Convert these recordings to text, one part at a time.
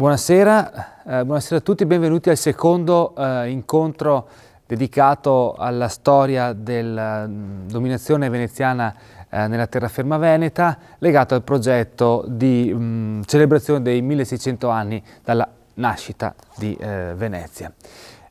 Buonasera, eh, buonasera, a tutti, benvenuti al secondo eh, incontro dedicato alla storia della mm, dominazione veneziana eh, nella terraferma veneta, legato al progetto di mh, mm, celebrazione dei 1600 anni dalla nascita di eh, Venezia.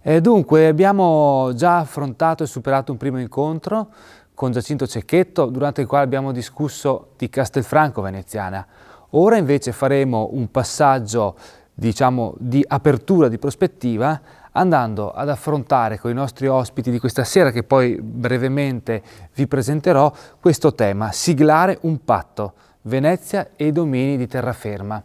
E eh, dunque abbiamo già affrontato e superato un primo incontro con Giacinto Cecchetto, durante il quale abbiamo discusso di Castelfranco veneziana, Ora invece faremo un passaggio diciamo, di apertura, di prospettiva, andando ad affrontare con i nostri ospiti di questa sera, che poi brevemente vi presenterò, questo tema, siglare un patto, Venezia e i domini di terraferma.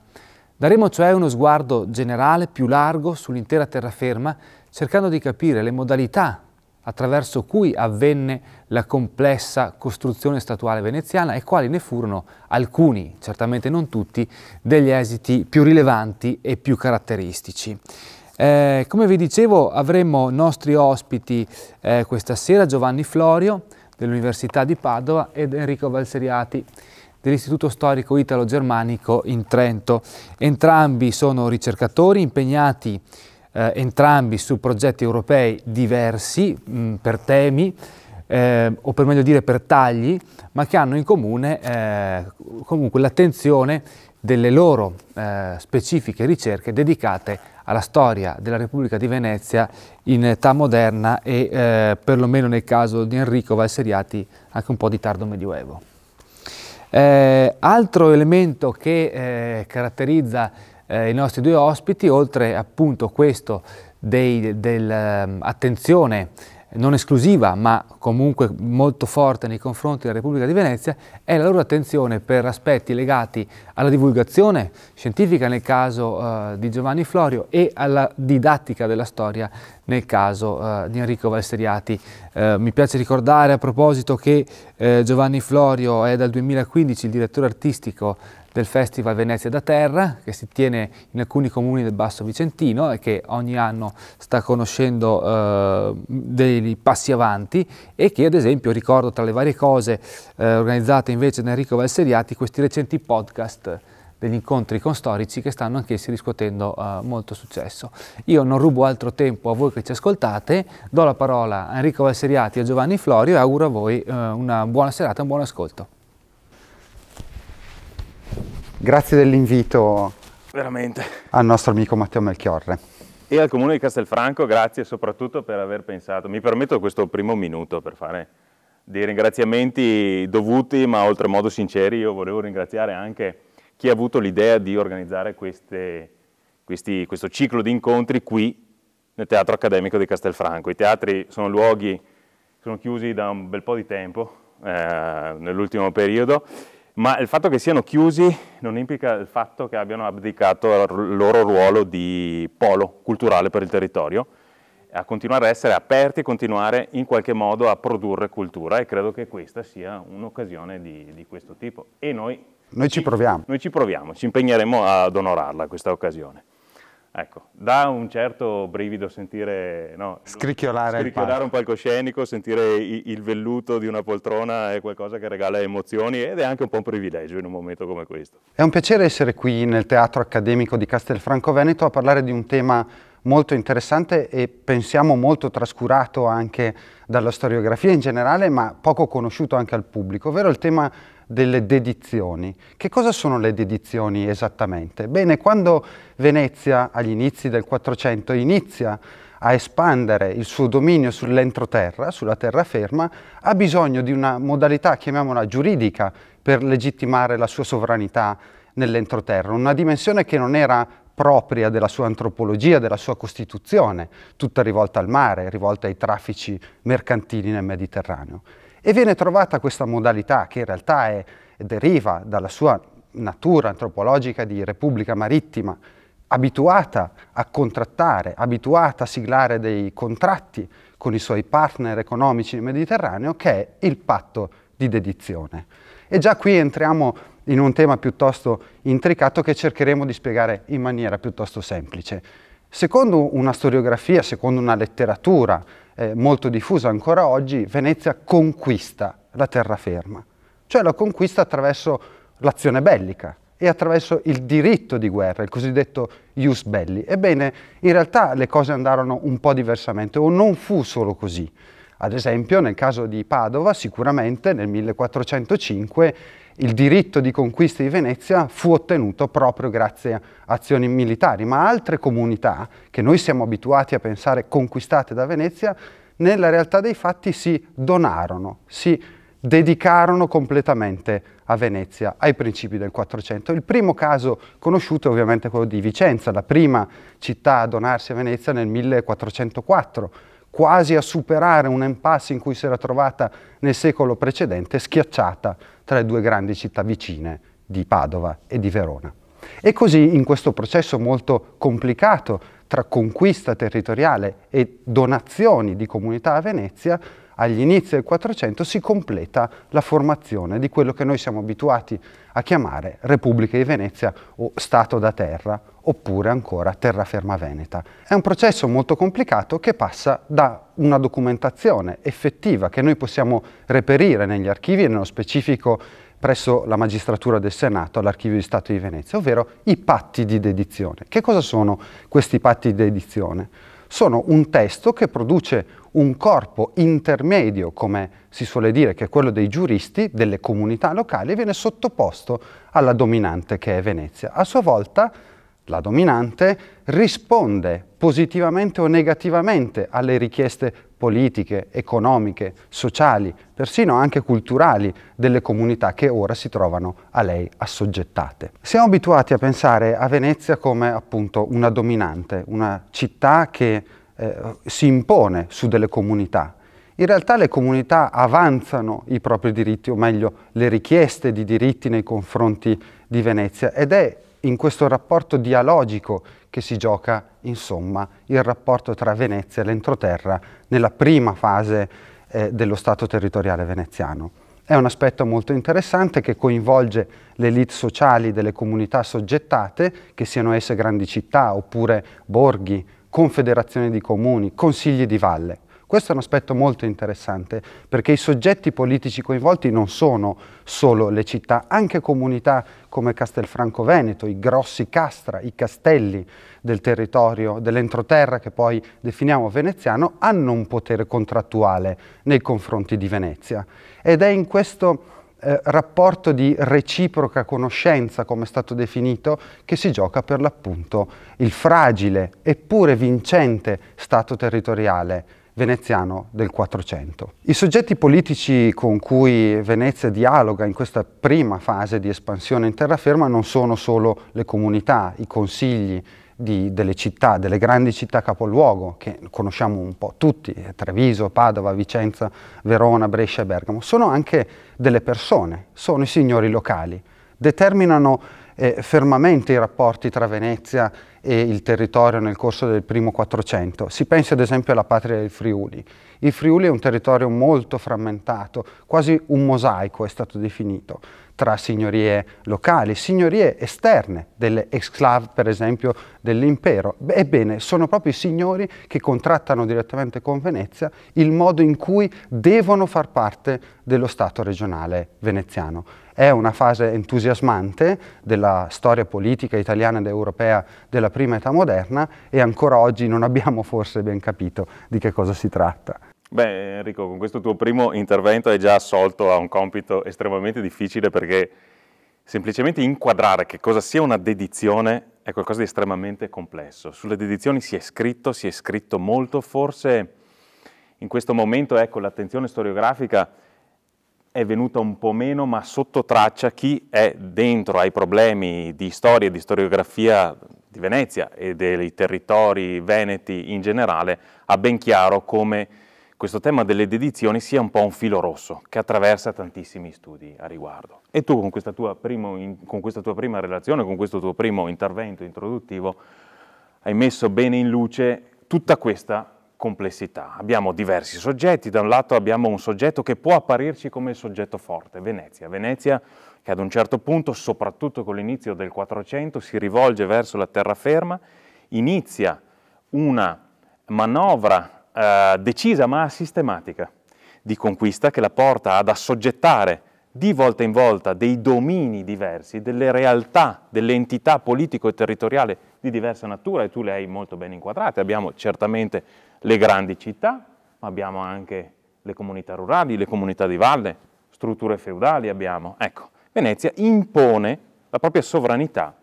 Daremo cioè uno sguardo generale più largo sull'intera terraferma, cercando di capire le modalità attraverso cui avvenne la complessa costruzione statuale veneziana e quali ne furono alcuni, certamente non tutti, degli esiti più rilevanti e più caratteristici. Eh, come vi dicevo avremo nostri ospiti eh, questa sera Giovanni Florio dell'Università di Padova ed Enrico Valseriati dell'Istituto Storico Italo-Germanico in Trento. Entrambi sono ricercatori impegnati eh, entrambi su progetti europei diversi mh, mm, per temi, eh, o per meglio dire per tagli, ma che hanno in comune eh, comunque l'attenzione delle loro eh, specifiche ricerche dedicate alla storia della Repubblica di Venezia in età moderna e eh, perlomeno nel caso di Enrico Valseriati anche un po' di tardo medioevo. Eh, altro elemento che eh, caratterizza eh, i nostri due ospiti, oltre appunto questo dell'attenzione ehm, non esclusiva ma comunque molto forte nei confronti della Repubblica di Venezia è la loro attenzione per aspetti legati alla divulgazione scientifica nel caso eh, di Giovanni Florio e alla didattica della storia nel caso eh, di Enrico Valseriati. Eh, mi piace ricordare a proposito che eh, Giovanni Florio è dal 2015 il direttore artistico del Festival Venezia da Terra che si tiene in alcuni comuni del Basso Vicentino e che ogni anno sta conoscendo eh, dei passi avanti e che ad esempio ricordo tra le varie cose eh, organizzate invece da Enrico Valseriati questi recenti podcast degli incontri con storici che stanno anch'essi riscuotendo eh, molto successo. Io non rubo altro tempo a voi che ci ascoltate, do la parola a Enrico Valseriati e a Giovanni Florio e auguro a voi eh, una buona serata e un buon ascolto. Grazie dell'invito veramente al nostro amico Matteo Melchiorre. E al Comune di Castelfranco grazie soprattutto per aver pensato, mi permetto questo primo minuto per fare dei ringraziamenti dovuti ma oltremodo sinceri, io volevo ringraziare anche chi ha avuto l'idea di organizzare queste, questi, questo ciclo di incontri qui nel Teatro Accademico di Castelfranco. I teatri sono luoghi sono chiusi da un bel po' di tempo, eh, nell'ultimo periodo, ma il fatto che siano chiusi non implica il fatto che abbiano abdicato il loro ruolo di polo culturale per il territorio, a continuare a essere aperti, e continuare in qualche modo a produrre cultura e credo che questa sia un'occasione di, di, questo tipo e noi, noi ci proviamo. Noi ci proviamo, ci impegneremo ad onorarla questa occasione. Ecco, dà un certo brivido sentire... No, scricchiolare, scricchiolare un palcoscenico, sentire il velluto di una poltrona è qualcosa che regala emozioni ed è anche un po' un privilegio in un momento come questo. È un piacere essere qui nel Teatro Accademico di Castelfranco Veneto a parlare di un tema molto interessante e pensiamo molto trascurato anche dalla storiografia in generale, ma poco conosciuto anche al pubblico, ovvero il tema delle dedizioni. Che cosa sono le dedizioni esattamente? Bene, quando Venezia agli inizi del 400 inizia a espandere il suo dominio sull'entroterra, sulla terraferma, ha bisogno di una modalità, chiamiamola giuridica, per legittimare la sua sovranità nell'entroterra, una dimensione che non era propria della sua antropologia, della sua costituzione, tutta rivolta al mare, rivolta ai traffici mercantili nel Mediterraneo. E viene trovata questa modalità che in realtà è, deriva dalla sua natura antropologica di repubblica marittima, abituata a contrattare, abituata a siglare dei contratti con i suoi partner economici nel Mediterraneo, che è il patto di dedizione. E già qui entriamo in un tema piuttosto intricato che cercheremo di spiegare in maniera piuttosto semplice. Secondo una storiografia, secondo una letteratura eh, molto diffusa ancora oggi, Venezia conquista la terraferma, cioè la conquista attraverso l'azione bellica, e attraverso il diritto di guerra, il cosiddetto ius belli. Ebbene, in realtà le cose andarono un po' diversamente, o non fu solo così. Ad esempio nel caso di Padova sicuramente nel 1405 il diritto di conquista di Venezia fu ottenuto proprio grazie a azioni militari, ma altre comunità che noi siamo abituati a pensare conquistate da Venezia, nella realtà dei fatti si donarono, si dedicarono completamente a Venezia ai principi del 400. Il primo caso conosciuto è ovviamente quello di Vicenza, la prima città a donarsi a Venezia nel 1404, quasi a superare un impasse in cui si era trovata nel secolo precedente, schiacciata tra le due grandi città vicine di Padova e di Verona. E così in questo processo molto complicato tra conquista territoriale e donazioni di comunità a Venezia, agli inizi del 400 si completa la formazione di quello che noi siamo abituati a chiamare Repubblica di Venezia o Stato da terra oppure ancora terraferma veneta. È un processo molto complicato che passa da una documentazione effettiva che noi possiamo reperire negli archivi e nello specifico presso la magistratura del Senato all'Archivio di Stato di Venezia, ovvero i patti di dedizione. Che cosa sono questi patti di dedizione? Sono un testo che produce un corpo intermedio, come si suole dire, che è quello dei giuristi, delle comunità locali, viene sottoposto alla dominante che è Venezia. A sua volta la dominante risponde positivamente o negativamente alle richieste politiche, economiche, sociali, persino anche culturali delle comunità che ora si trovano a lei assoggettate. Siamo abituati a pensare a Venezia come appunto una dominante, una città che eh, si impone su delle comunità. In realtà le comunità avanzano i propri diritti, o meglio le richieste di diritti nei confronti di Venezia ed è in questo rapporto dialogico che si gioca insomma il rapporto tra Venezia e l'entroterra nella prima fase eh, dello Stato territoriale veneziano. È un aspetto molto interessante che coinvolge le elite sociali delle comunità soggettate, che siano esse grandi città oppure borghi confederazioni di comuni, consigli di valle. Questo è un aspetto molto interessante perché i soggetti politici coinvolti non sono solo le città, anche comunità come Castelfranco Veneto, i grossi castra, i castelli del territorio dell'entroterra che poi definiamo veneziano, hanno un potere contrattuale nei confronti di Venezia. Ed è in questo eh, rapporto di reciproca conoscenza, come è stato definito, che si gioca per l'appunto il fragile eppure vincente stato territoriale veneziano del 400. I soggetti politici con cui Venezia dialoga in questa prima fase di espansione in terraferma non sono solo le comunità, i consigli, di, delle città, delle grandi città capoluogo che conosciamo un po' tutti, Treviso, Padova, Vicenza, Verona, Brescia e Bergamo, sono anche delle persone, sono i signori locali, determinano eh, fermamente i rapporti tra Venezia e il territorio nel corso del primo Quattrocento. Si pensi ad esempio alla patria del Friuli. Il Friuli è un territorio molto frammentato, quasi un mosaico è stato definito tra signorie locali, signorie esterne delle exclave, per esempio, dell'impero. Ebbene, sono proprio i signori che contrattano direttamente con Venezia il modo in cui devono far parte dello Stato regionale veneziano. È una fase entusiasmante della storia politica italiana ed europea della prima età moderna e ancora oggi non abbiamo forse ben capito di che cosa si tratta. Beh Enrico, con questo tuo primo intervento hai già assolto a un compito estremamente difficile perché semplicemente inquadrare che cosa sia una dedizione è qualcosa di estremamente complesso. Sulle dedizioni si è scritto, si è scritto molto, forse in questo momento ecco, l'attenzione storiografica è venuta un po' meno, ma sotto traccia chi è dentro ai problemi di storia e di storiografia di Venezia e dei territori veneti in generale ha ben chiaro come questo tema delle dedizioni sia un po' un filo rosso che attraversa tantissimi studi a riguardo. E tu con questa tua, primo, in, con questa tua prima relazione, con questo tuo primo intervento introduttivo, hai messo bene in luce tutta questa complessità. Abbiamo diversi soggetti, da un lato abbiamo un soggetto che può apparirci come il soggetto forte, Venezia. Venezia che ad un certo punto, soprattutto con l'inizio del 400, si rivolge verso la terraferma, inizia una manovra eh, decisa ma sistematica di conquista che la porta ad assoggettare di volta in volta dei domini diversi, delle realtà, delle entità politico e territoriale di diversa natura, e tu le hai molto ben inquadrate. Abbiamo certamente le grandi città, ma abbiamo anche le comunità rurali, le comunità di valle, strutture feudali abbiamo. Ecco, Venezia impone la propria sovranità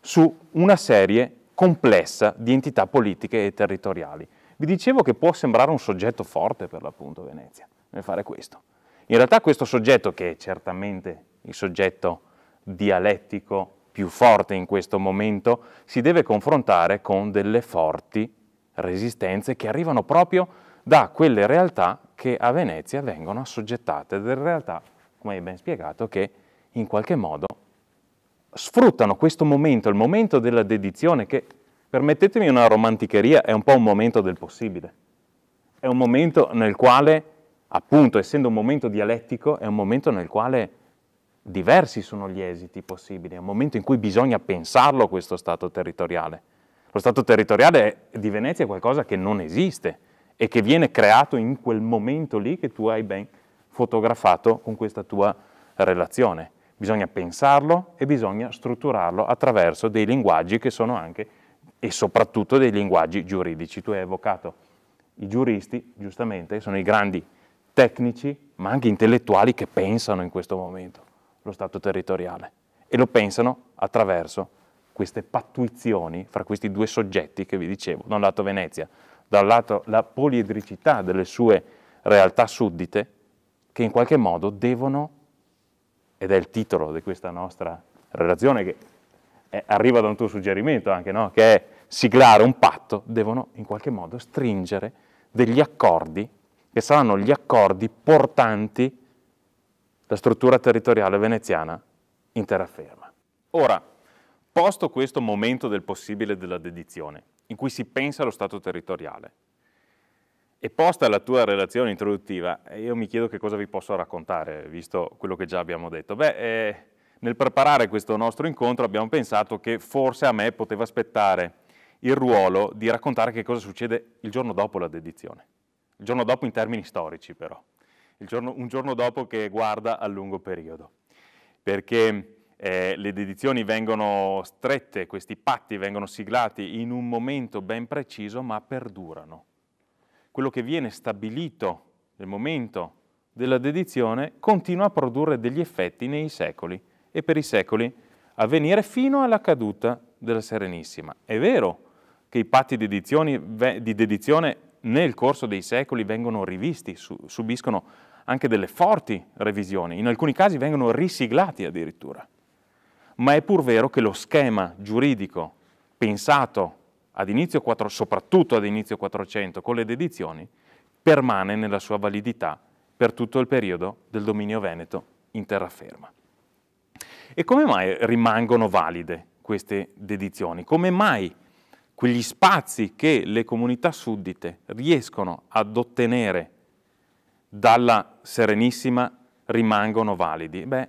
su una serie complessa di entità politiche e territoriali. Vi dicevo che può sembrare un soggetto forte per l'appunto Venezia nel fare questo. In realtà questo soggetto, che è certamente il soggetto dialettico più forte in questo momento, si deve confrontare con delle forti resistenze che arrivano proprio da quelle realtà che a Venezia vengono assoggettate, delle realtà, come hai ben spiegato, che in qualche modo sfruttano questo momento, il momento della dedizione che Permettetemi una romanticheria, è un po' un momento del possibile. È un momento nel quale, appunto, essendo un momento dialettico, è un momento nel quale diversi sono gli esiti possibili, è un momento in cui bisogna pensarlo questo Stato territoriale. Lo Stato territoriale di Venezia è qualcosa che non esiste e che viene creato in quel momento lì che tu hai ben fotografato con questa tua relazione. Bisogna pensarlo e bisogna strutturarlo attraverso dei linguaggi che sono anche e soprattutto dei linguaggi giuridici. Tu hai evocato i giuristi, giustamente, sono i grandi tecnici, ma anche intellettuali che pensano in questo momento lo Stato territoriale e lo pensano attraverso queste pattuizioni fra questi due soggetti che vi dicevo, da un lato Venezia, da lato la poliedricità delle sue realtà suddite, che in qualche modo devono, ed è il titolo di questa nostra relazione che è, arriva da un tuo suggerimento anche, no? che è siglare un patto, devono in qualche modo stringere degli accordi che saranno gli accordi portanti la struttura territoriale veneziana in terraferma. Ora, posto questo momento del possibile della dedizione, in cui si pensa allo Stato territoriale, e posta la tua relazione introduttiva, eh, io mi chiedo che cosa vi posso raccontare, visto quello che già abbiamo detto. Beh, eh, nel preparare questo nostro incontro abbiamo pensato che forse a me poteva aspettare il ruolo di raccontare che cosa succede il giorno dopo la dedizione, il giorno dopo in termini storici però, giorno, un giorno dopo che guarda a lungo periodo, perché eh, le dedizioni vengono strette, questi patti vengono siglati in un momento ben preciso ma perdurano. Quello che viene stabilito nel momento della dedizione continua a produrre degli effetti nei secoli e per i secoli a venire fino alla caduta della Serenissima. È vero che i patti di dedizione, di dedizione nel corso dei secoli vengono rivisti, subiscono anche delle forti revisioni, in alcuni casi vengono risiglati addirittura. Ma è pur vero che lo schema giuridico pensato ad inizio, soprattutto ad inizio 400 con le dedizioni permane nella sua validità per tutto il periodo del dominio veneto in terraferma. E come mai rimangono valide queste dedizioni? Come mai quegli spazi che le comunità suddite riescono ad ottenere dalla Serenissima rimangono validi? Beh,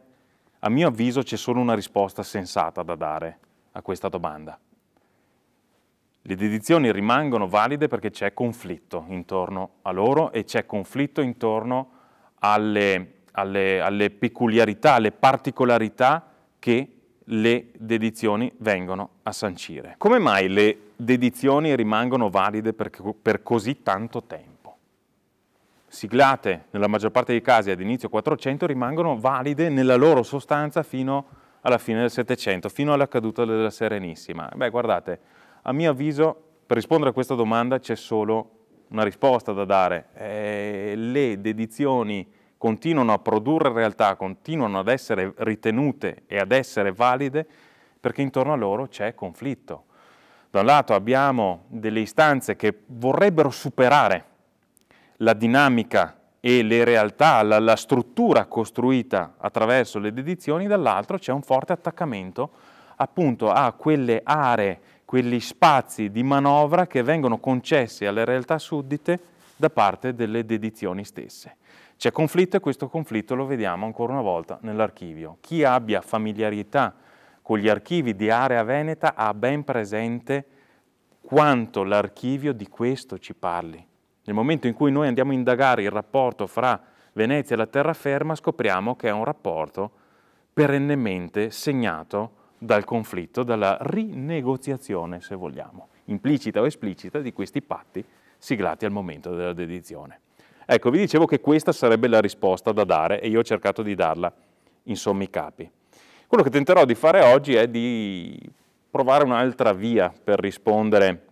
a mio avviso c'è solo una risposta sensata da dare a questa domanda. Le dedizioni rimangono valide perché c'è conflitto intorno a loro e c'è conflitto intorno alle, alle, alle peculiarità, alle particolarità che le dedizioni vengono a sancire. Come mai le dedizioni rimangono valide per, per così tanto tempo. Siglate nella maggior parte dei casi ad inizio 400 rimangono valide nella loro sostanza fino alla fine del 700, fino alla caduta della Serenissima. Beh, guardate, a mio avviso, per rispondere a questa domanda c'è solo una risposta da dare. Eh, le dedizioni continuano a produrre realtà, continuano ad essere ritenute e ad essere valide perché intorno a loro c'è conflitto. Da un lato abbiamo delle istanze che vorrebbero superare la dinamica e le realtà, la, la struttura costruita attraverso le dedizioni, dall'altro c'è un forte attaccamento appunto a quelle aree, quegli spazi di manovra che vengono concessi alle realtà suddite da parte delle dedizioni stesse. C'è conflitto e questo conflitto lo vediamo ancora una volta nell'archivio. Chi abbia familiarità con con gli archivi di Area Veneta ha ben presente quanto l'archivio di questo ci parli. Nel momento in cui noi andiamo a indagare il rapporto fra Venezia e la terraferma, scopriamo che è un rapporto perennemente segnato dal conflitto, dalla rinegoziazione, se vogliamo, implicita o esplicita, di questi patti siglati al momento della dedizione. Ecco, vi dicevo che questa sarebbe la risposta da dare e io ho cercato di darla in sommi capi. Quello che tenterò di fare oggi è di provare un'altra via per rispondere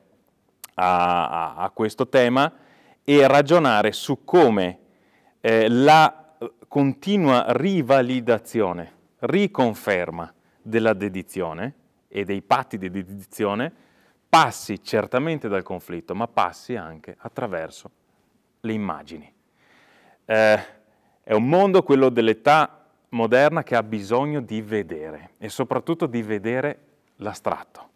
a, a, a questo tema e ragionare su come eh, la eh, continua rivalidazione, riconferma della dedizione e dei patti di dedizione passi certamente dal conflitto, ma passi anche attraverso le immagini. Eh, è un mondo, quello dell'età moderna che ha bisogno di vedere e soprattutto di vedere l'astratto.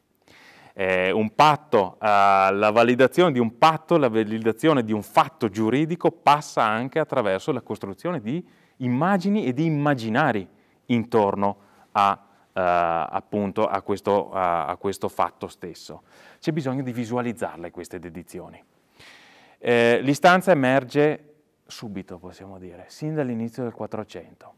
Eh, un patto, eh, la validazione di un patto, la validazione di un fatto giuridico passa anche attraverso la costruzione di immagini e di immaginari intorno a, eh, appunto, a, questo, a, a questo fatto stesso. C'è bisogno di visualizzarle queste dedizioni. Eh, l'istanza emerge subito, possiamo dire, sin dall'inizio del 400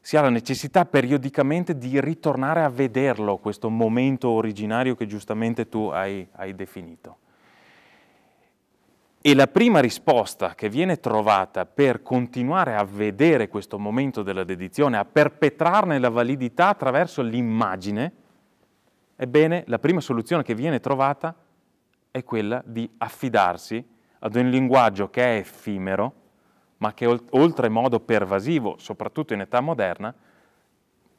si ha la necessità periodicamente di ritornare a vederlo, questo momento originario che giustamente tu hai, hai definito. E la prima risposta che viene trovata per continuare a vedere questo momento della dedizione, a perpetrarne la validità attraverso l'immagine, ebbene la prima soluzione che viene trovata è quella di affidarsi ad un linguaggio che è effimero, ma che è oltremodo pervasivo, soprattutto in età moderna,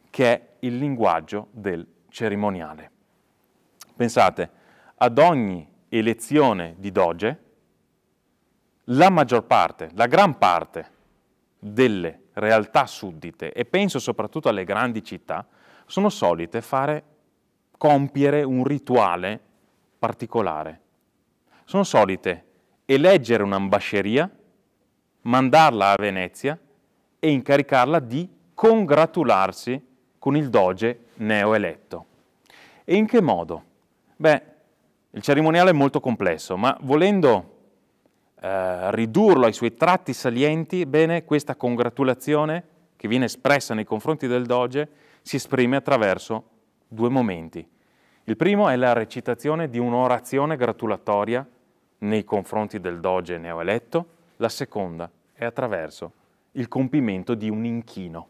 che è il linguaggio del cerimoniale. Pensate, ad ogni elezione di doge, la maggior parte, la gran parte delle realtà suddite, e penso soprattutto alle grandi città, sono solite fare, compiere un rituale particolare. Sono solite eleggere un'ambasceria mandarla a Venezia e incaricarla di congratularsi con il doge neoeletto. E in che modo? Beh, il cerimoniale è molto complesso, ma volendo eh, ridurlo ai suoi tratti salienti, bene, questa congratulazione che viene espressa nei confronti del doge si esprime attraverso due momenti. Il primo è la recitazione di un'orazione gratulatoria nei confronti del doge neoeletto, la seconda è attraverso il compimento di un inchino.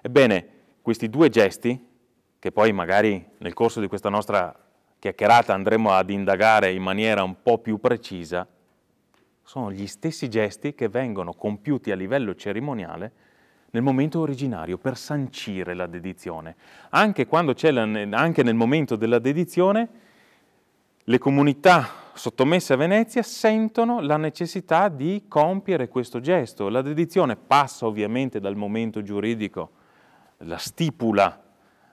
Ebbene, questi due gesti, che poi magari nel corso di questa nostra chiacchierata andremo ad indagare in maniera un po' più precisa, sono gli stessi gesti che vengono compiuti a livello cerimoniale nel momento originario per sancire la dedizione. Anche, la, anche nel momento della dedizione le comunità sottomesse a Venezia sentono la necessità di compiere questo gesto. La dedizione passa ovviamente dal momento giuridico, la stipula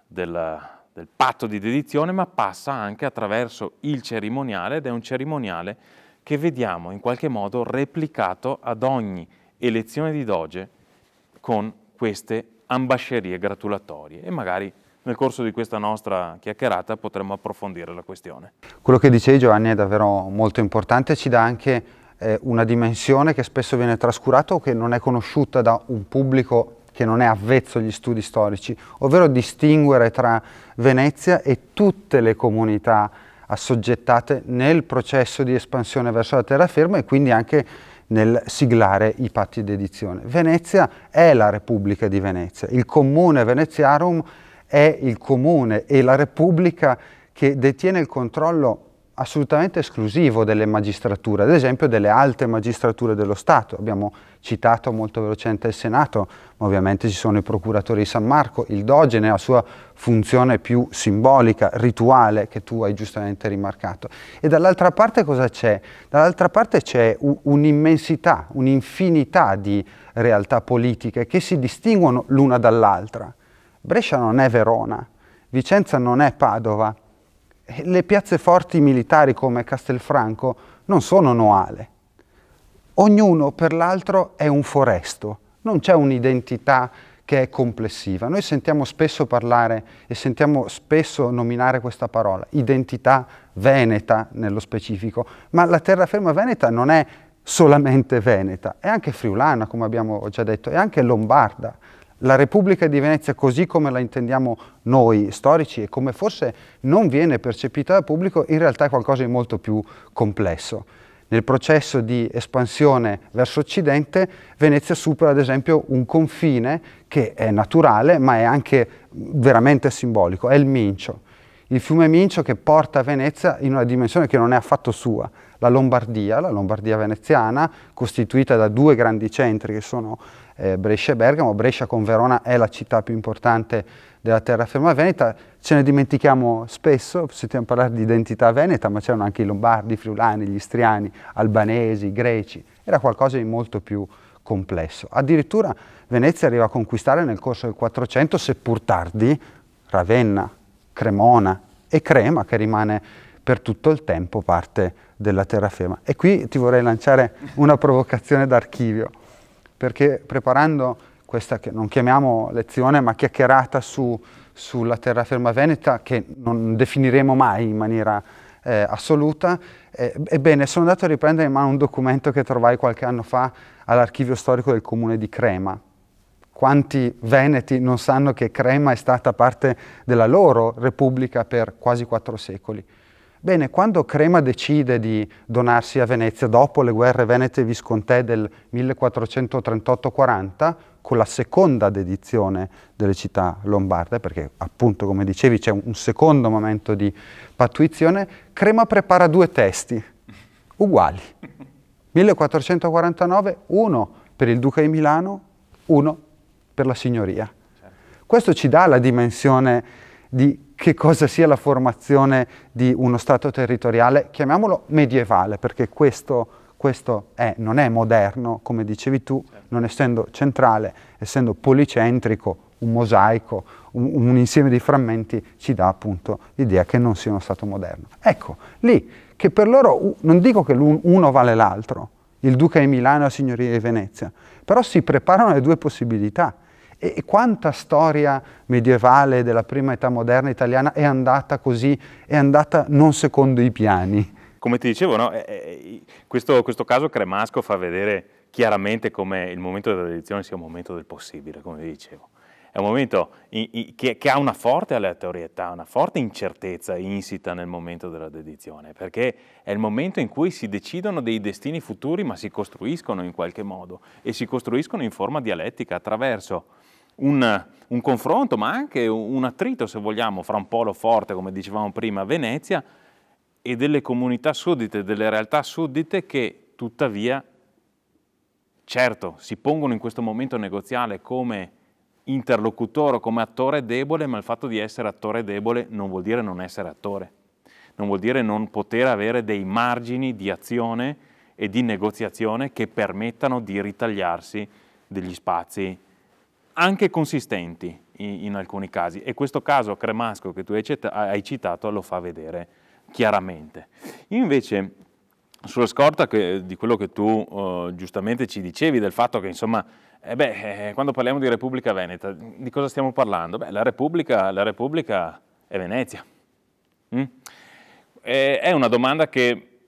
della, del patto di dedizione, ma passa anche attraverso il cerimoniale ed è un cerimoniale che vediamo in qualche modo replicato ad ogni elezione di doge con queste ambascerie gratulatorie e magari nel corso di questa nostra chiacchierata potremo approfondire la questione. Quello che dicevi Giovanni è davvero molto importante, ci dà anche eh, una dimensione che spesso viene trascurata o che non è conosciuta da un pubblico che non è avvezzo agli studi storici, ovvero distinguere tra Venezia e tutte le comunità assoggettate nel processo di espansione verso la terraferma e quindi anche nel siglare i patti d'edizione. Venezia è la Repubblica di Venezia, il comune veneziarum è il comune e la Repubblica che detiene il controllo assolutamente esclusivo delle magistrature, ad esempio delle alte magistrature dello Stato. Abbiamo citato molto velocemente il Senato, ma ovviamente ci sono i procuratori di San Marco, il Dogene, la sua funzione più simbolica, rituale, che tu hai giustamente rimarcato. E dall'altra parte cosa c'è? Dall'altra parte c'è un'immensità, un'infinità di realtà politiche che si distinguono l'una dall'altra Brescia non è Verona, Vicenza non è Padova, le piazze forti militari come Castelfranco non sono Noale. Ognuno per l'altro è un foresto, non c'è un'identità che è complessiva. Noi sentiamo spesso parlare e sentiamo spesso nominare questa parola, identità veneta nello specifico, ma la terraferma veneta non è solamente veneta, è anche friulana, come abbiamo già detto, è anche lombarda la Repubblica di Venezia così come la intendiamo noi storici e come forse non viene percepita dal pubblico, in realtà è qualcosa di molto più complesso. Nel processo di espansione verso occidente Venezia supera ad esempio un confine che è naturale ma è anche veramente simbolico, è il Mincio. Il fiume Mincio che porta Venezia in una dimensione che non è affatto sua, la Lombardia, la Lombardia veneziana, costituita da due grandi centri che sono eh, Brescia e Bergamo, Brescia con Verona è la città più importante della terraferma veneta, ce ne dimentichiamo spesso, sentiamo parlare di identità veneta, ma c'erano anche i lombardi, i friulani, gli istriani, albanesi, i greci, era qualcosa di molto più complesso. Addirittura Venezia arriva a conquistare nel corso del 400, seppur tardi, Ravenna, Cremona e Crema, che rimane per tutto il tempo parte della terraferma. E qui ti vorrei lanciare una provocazione d'archivio perché preparando questa che non chiamiamo lezione ma chiacchierata su, sulla terraferma veneta che non definiremo mai in maniera eh, assoluta, eh, ebbene sono andato a riprendere in mano un documento che trovai qualche anno fa all'archivio storico del comune di Crema, quanti veneti non sanno che Crema è stata parte della loro repubblica per quasi quattro secoli. Bene, quando Crema decide di donarsi a Venezia dopo le guerre venete viscontee del 1438-40, con la seconda dedizione delle città lombarde, perché appunto come dicevi c'è un secondo momento di pattuizione, Crema prepara due testi uguali. 1449, uno per il duca di Milano, uno per la signoria. Certo. Questo ci dà la dimensione di che cosa sia la formazione di uno Stato territoriale, chiamiamolo medievale, perché questo, questo è, non è moderno, come dicevi tu, non essendo centrale, essendo policentrico, un mosaico, un, un insieme di frammenti, ci dà appunto l'idea che non sia uno Stato moderno. Ecco, lì, che per loro, non dico che uno vale l'altro, il duca di Milano e la signoria di Venezia, però si preparano le due possibilità, e, quanta storia medievale della prima età moderna italiana è andata così, è andata non secondo i piani? Come ti dicevo, no? Eh, eh, questo, questo caso cremasco fa vedere chiaramente come il momento della dedizione sia un momento del possibile, come vi dicevo è un momento in, in, che, che, ha una forte aleatorietà, una forte incertezza insita nel momento della dedizione, perché è il momento in cui si decidono dei destini futuri, ma si costruiscono in qualche modo e si costruiscono in forma dialettica attraverso un, un confronto, ma anche un attrito, se vogliamo, fra un polo forte, come dicevamo prima, Venezia, e delle comunità suddite, delle realtà suddite che tuttavia certo si pongono in questo momento negoziale come interlocutore come attore debole, ma il fatto di essere attore debole non vuol dire non essere attore, non vuol dire non poter avere dei margini di azione e di negoziazione che permettano di ritagliarsi degli spazi anche consistenti in, in alcuni casi e questo caso cremasco che tu hai, citato lo fa vedere chiaramente. Io invece sulla scorta che, di quello che tu eh, giustamente ci dicevi del fatto che insomma eh beh, eh, eh, quando parliamo di Repubblica Veneta, di cosa stiamo parlando? Beh, la Repubblica, la Repubblica è Venezia. Mm? Eh, è una domanda che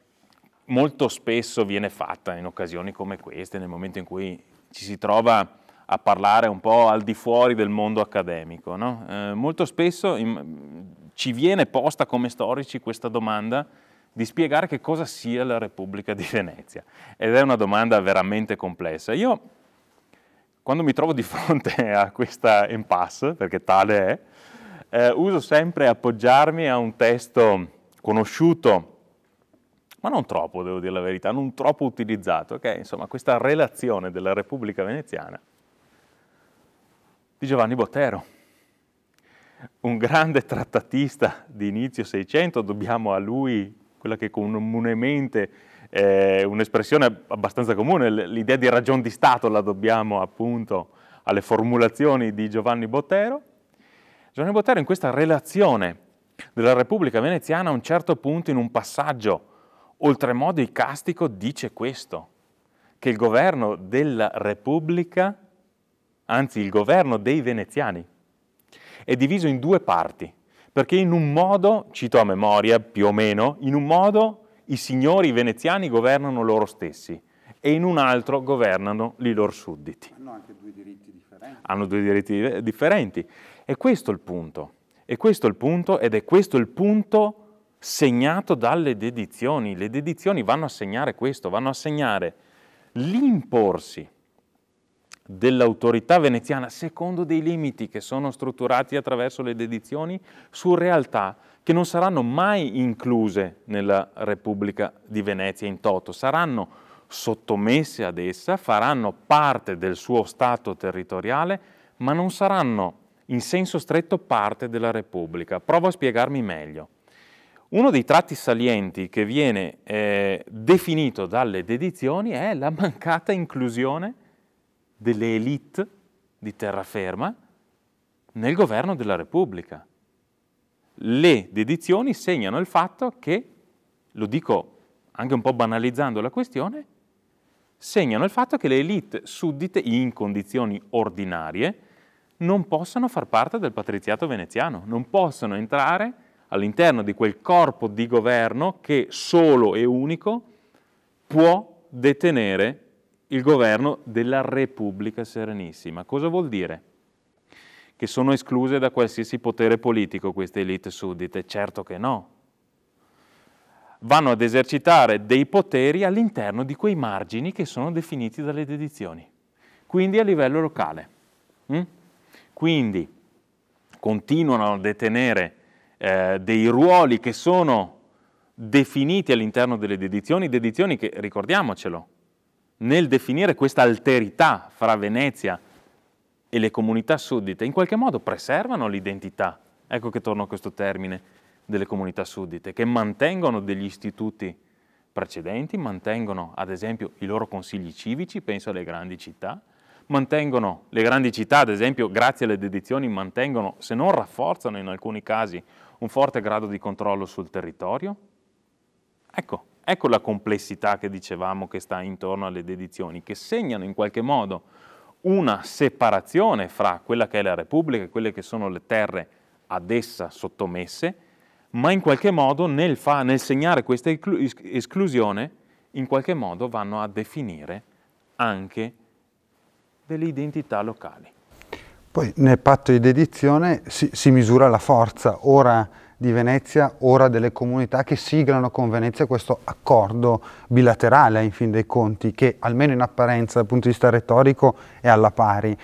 molto spesso viene fatta in occasioni come queste, nel momento in cui ci si trova a parlare un po' al di fuori del mondo accademico. No? Eh, molto spesso in, ci viene posta come storici questa domanda di spiegare che cosa sia la Repubblica di Venezia. Ed è una domanda veramente complessa. Io quando mi trovo di fronte a questa impasse, perché tale è, eh, uso sempre appoggiarmi a un testo conosciuto, ma non troppo, devo dire la verità, non troppo utilizzato, okay? insomma, questa relazione della Repubblica Veneziana di Giovanni Bottero, un grande trattatista di inizio Seicento, dobbiamo a lui quella che comunemente eh, un'espressione abbastanza comune, l'idea di ragion di Stato la dobbiamo appunto alle formulazioni di Giovanni Bottero. Giovanni Bottero in questa relazione della Repubblica Veneziana a un certo punto in un passaggio oltremodo icastico dice questo, che il governo della Repubblica, anzi il governo dei veneziani, è diviso in due parti, perché in un modo, cito a memoria più o meno, in un modo i signori veneziani governano loro stessi e in un altro governano i loro sudditi. Hanno anche due diritti differenti. Hanno due diritti differenti. E questo è il punto. E questo è il punto ed è questo il punto segnato dalle dedizioni. Le dedizioni vanno a segnare questo, vanno a segnare l'imporsi dell'autorità veneziana secondo dei limiti che sono strutturati attraverso le dedizioni su realtà che non saranno mai incluse nella Repubblica di Venezia in toto, saranno sottomesse ad essa, faranno parte del suo Stato territoriale, ma non saranno in senso stretto parte della Repubblica. Provo a spiegarmi meglio. Uno dei tratti salienti che viene eh, definito dalle dedizioni è la mancata inclusione delle elite di terraferma nel governo della Repubblica le dedizioni segnano il fatto che, lo dico anche un po' banalizzando la questione, segnano il fatto che le elite suddite in condizioni ordinarie non possano far parte del patriziato veneziano, non possono entrare all'interno di quel corpo di governo che solo e unico può detenere il governo della Repubblica Serenissima. Cosa vuol dire? che sono escluse da qualsiasi potere politico queste elite suddite? Certo che no. Vanno ad esercitare dei poteri all'interno di quei margini che sono definiti dalle dedizioni, quindi a livello locale. Mm? Quindi continuano a detenere eh, dei ruoli che sono definiti all'interno delle dedizioni, dedizioni che, ricordiamocelo, nel definire questa alterità fra Venezia e e le comunità suddite in qualche modo preservano l'identità, ecco che torno a questo termine, delle comunità suddite, che mantengono degli istituti precedenti, mantengono ad esempio i loro consigli civici, penso alle grandi città, mantengono le grandi città, ad esempio grazie alle dedizioni, mantengono, se non rafforzano in alcuni casi, un forte grado di controllo sul territorio. Ecco, ecco la complessità che dicevamo che sta intorno alle dedizioni, che segnano in qualche modo una separazione fra quella che è la Repubblica e quelle che sono le terre ad essa sottomesse, ma in qualche modo nel, fa, nel segnare questa esclusione, in qualche modo vanno a definire anche delle identità locali. Poi nel patto di dedizione si, si misura la forza, ora di Venezia, ora delle comunità che siglano con Venezia questo accordo bilaterale in fin dei conti, che almeno in apparenza dal punto di vista retorico è alla pari.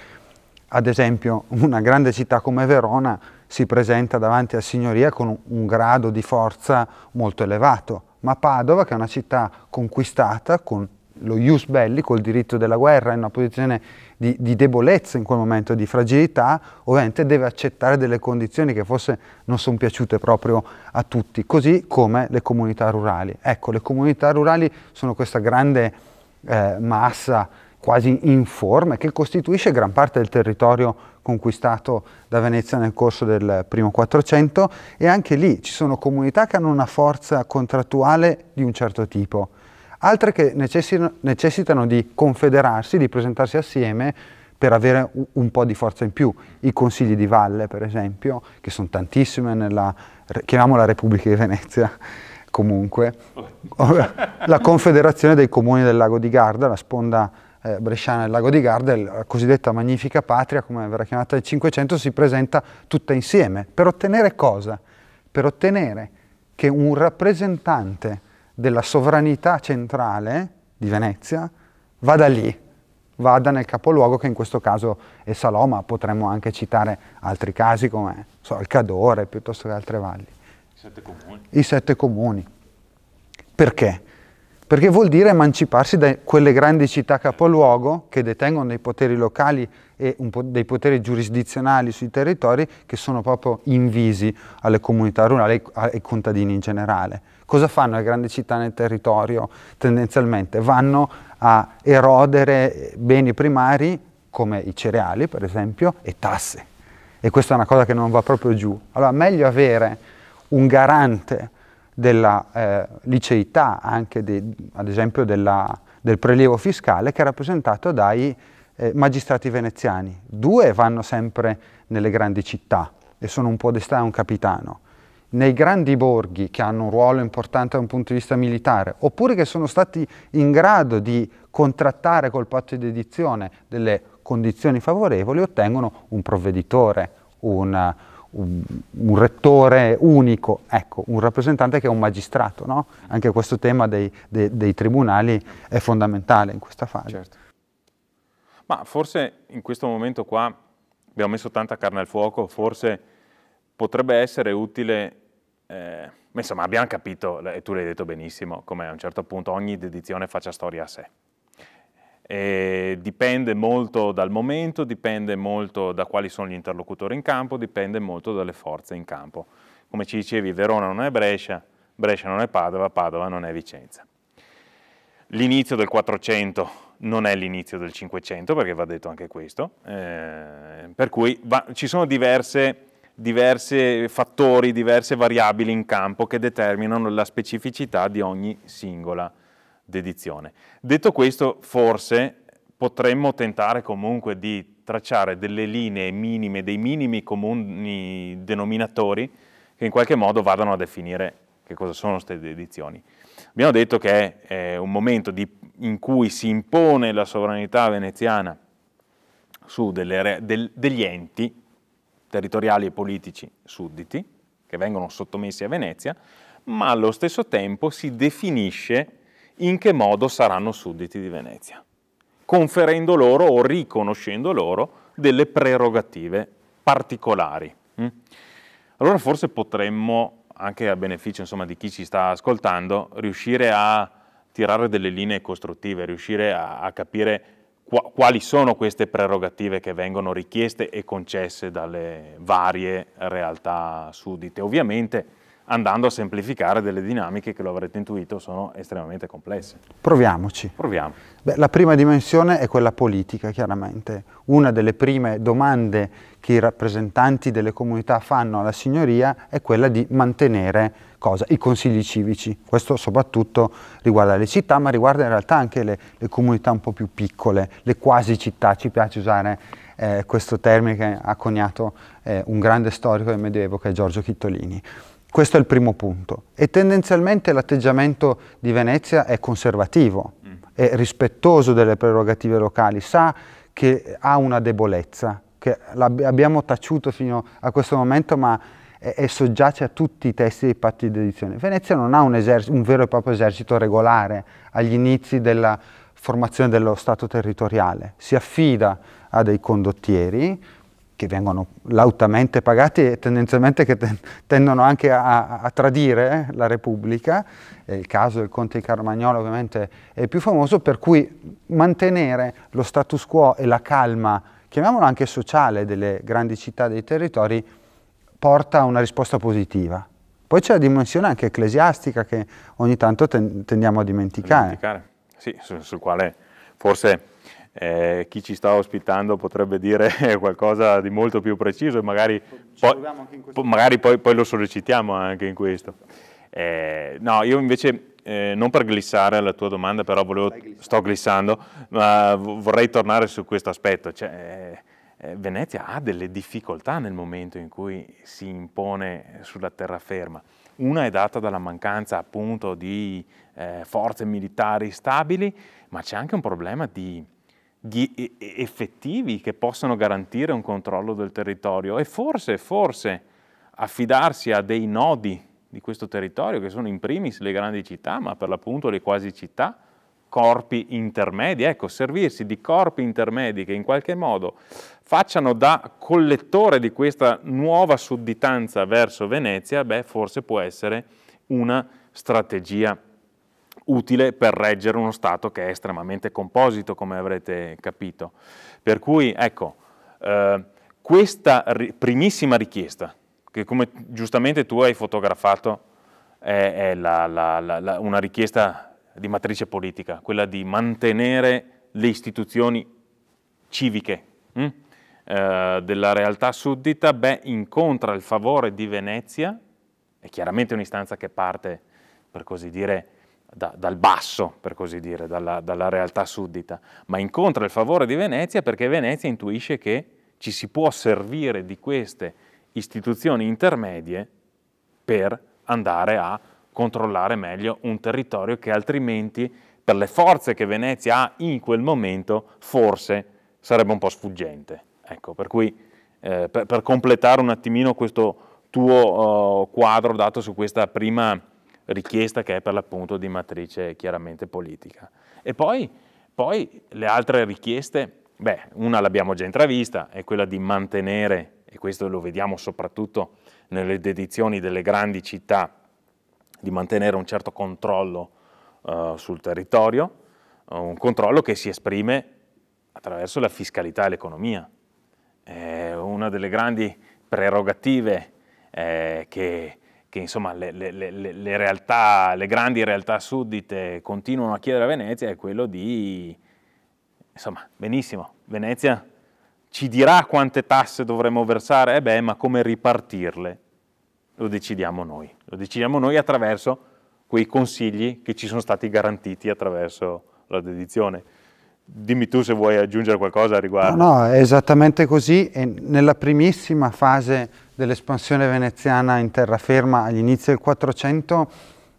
Ad esempio una grande città come Verona si presenta davanti a Signoria con un grado di forza molto elevato, ma Padova, che è una città conquistata con lo ius belli, col diritto della guerra, in una posizione di, di, debolezza in quel momento, di fragilità, ovviamente deve accettare delle condizioni che forse non sono piaciute proprio a tutti, così come le comunità rurali. Ecco, le comunità rurali sono questa grande eh, massa quasi informe che costituisce gran parte del territorio conquistato da Venezia nel corso del primo Quattrocento e anche lì ci sono comunità che hanno una forza contrattuale di un certo tipo altre che necessitano di confederarsi, di presentarsi assieme per avere un po' di forza in più. I consigli di valle, per esempio, che sono tantissime nella, chiamiamola Repubblica di Venezia, comunque, oh. la Confederazione dei Comuni del Lago di Garda, la sponda eh, bresciana del Lago di Garda, la cosiddetta Magnifica Patria, come verrà chiamata nel Cinquecento, si presenta tutta insieme. Per ottenere cosa? Per ottenere che un rappresentante della sovranità centrale di Venezia vada lì, vada nel capoluogo che in questo caso è Saloma, potremmo anche citare altri casi come so, il Cadore piuttosto che altre valli. I sette comuni. I sette comuni. Perché? Perché vuol dire emanciparsi da quelle grandi città capoluogo che detengono dei poteri locali e po dei poteri giurisdizionali sui territori che sono proprio invisi alle comunità rurali e ai contadini in generale. Cosa fanno le grandi città nel territorio tendenzialmente? Vanno a erodere beni primari come i cereali, per esempio, e tasse. E questa è una cosa che non va proprio giù. Allora, meglio avere un garante della eh, liceità, anche di, ad esempio della, del prelievo fiscale, che è rappresentato dai eh, magistrati veneziani. Due vanno sempre nelle grandi città e sono un podestà e un capitano nei grandi borghi che hanno un ruolo importante da un punto di vista militare, oppure che sono stati in grado di contrattare col patto di edizione delle condizioni favorevoli, ottengono un provveditore, un, un, un rettore unico, ecco, un rappresentante che è un magistrato. No? Anche questo tema dei, dei, dei, tribunali è fondamentale in questa fase. Certo. Ma forse in questo momento qua abbiamo messo tanta carne al fuoco, forse potrebbe essere utile, eh, insomma abbiamo capito, e tu l'hai detto benissimo, come a un certo punto ogni dedizione faccia storia a sé. E dipende molto dal momento, dipende molto da quali sono gli interlocutori in campo, dipende molto dalle forze in campo. Come ci dicevi, Verona non è Brescia, Brescia non è Padova, Padova non è Vicenza. L'inizio del 400 non è l'inizio del 500, perché va detto anche questo, eh, per cui va, ci sono diverse diversi fattori, diverse variabili in campo che determinano la specificità di ogni singola dedizione. Detto questo, forse potremmo tentare comunque di tracciare delle linee minime, dei minimi comuni denominatori che in qualche modo vadano a definire che cosa sono queste dedizioni. Abbiamo detto che è un momento di, in cui si impone la sovranità veneziana su delle, del, degli enti territoriali e politici sudditi, che vengono sottomessi a Venezia, ma allo stesso tempo si definisce in che modo saranno sudditi di Venezia, conferendo loro o riconoscendo loro delle prerogative particolari. Mm? Allora forse potremmo, anche a beneficio insomma, di chi ci sta ascoltando, riuscire a tirare delle linee costruttive, riuscire a, a capire quali sono queste prerogative che vengono richieste e concesse dalle varie realtà suddite. Ovviamente andando a semplificare delle dinamiche che, lo avrete intuito, sono estremamente complesse. Proviamoci. Proviamo. Beh, la prima dimensione è quella politica, chiaramente. Una delle prime domande che i rappresentanti delle comunità fanno alla signoria è quella di mantenere cosa? I consigli civici. Questo soprattutto riguarda le città, ma riguarda in realtà anche le, le comunità un po' più piccole, le quasi città, ci piace usare eh, questo termine che ha coniato eh, un grande storico del Medioevo che è Giorgio Chittolini. Questo è il primo punto. E tendenzialmente l'atteggiamento di Venezia è conservativo, è rispettoso delle prerogative locali, sa che ha una debolezza, che l'abbiamo taciuto fino a questo momento, ma e, soggiace a tutti i testi dei patti di edizione. Venezia non ha un, un vero e proprio esercito regolare agli inizi della formazione dello Stato territoriale, si affida a dei condottieri che vengono lautamente pagati e tendenzialmente che ten tendono anche a, a, tradire la Repubblica, è il caso del conte di Carmagnolo ovviamente è il più famoso, per cui mantenere lo status quo e la calma, chiamiamola anche sociale, delle grandi città, dei territori, porta a una risposta positiva. Poi c'è la dimensione anche ecclesiastica che ogni tanto ten tendiamo a dimenticare. dimenticare. Sì, sul, sul quale forse eh, chi ci sta ospitando potrebbe dire qualcosa di molto più preciso e magari, poi, po magari poi, poi, lo sollecitiamo anche in questo. Eh, no, io invece, eh, non per glissare la tua domanda, però volevo, glissando. sto glissando, ma vorrei tornare su questo aspetto. Cioè, eh, eh, Venezia ha delle difficoltà nel momento in cui si impone eh, sulla terraferma. Una è data dalla mancanza appunto di eh, forze militari stabili, ma c'è anche un problema di, di effettivi che possano garantire un controllo del territorio e forse, forse affidarsi a dei nodi di questo territorio che sono in primis le grandi città, ma per l'appunto le quasi città, corpi intermedi, ecco, servirsi di corpi intermedi che in qualche modo facciano da collettore di questa nuova sudditanza verso Venezia, beh, forse può essere una strategia utile per reggere uno Stato che è estremamente composito, come avrete capito. Per cui, ecco, eh, questa ri primissima richiesta, che come giustamente tu hai fotografato, è, è la, la, la, una richiesta di matrice politica, quella di mantenere le istituzioni civiche. Hm? Eh, della realtà suddita, beh, incontra il favore di Venezia, è chiaramente un'istanza che parte, per così dire, da, dal basso, per così dire, dalla, dalla realtà suddita, ma incontra il favore di Venezia perché Venezia intuisce che ci si può servire di queste istituzioni intermedie per andare a controllare meglio un territorio che altrimenti, per le forze che Venezia ha in quel momento, forse sarebbe un po' sfuggente. Ecco, per cui eh, per, per, completare un attimino questo tuo uh, quadro dato su questa prima richiesta che è per l'appunto di matrice chiaramente politica. E poi, poi le altre richieste, beh, una l'abbiamo già intravista, è quella di mantenere, e questo lo vediamo soprattutto nelle dedizioni delle grandi città, di mantenere un certo controllo uh, sul territorio, un controllo che si esprime attraverso la fiscalità e l'economia. Eh, una delle grandi prerogative eh, che, che insomma, le, le, le, realtà, le, grandi realtà suddite continuano a chiedere a Venezia è quello di, insomma, benissimo, Venezia ci dirà quante tasse dovremmo versare, eh beh, ma come ripartirle lo decidiamo noi. Lo decidiamo noi attraverso quei consigli che ci sono stati garantiti attraverso la dedizione. Dimmi tu se vuoi aggiungere qualcosa a riguardo. No, no, è esattamente così. E nella primissima fase dell'espansione veneziana in terraferma agli inizi del 400,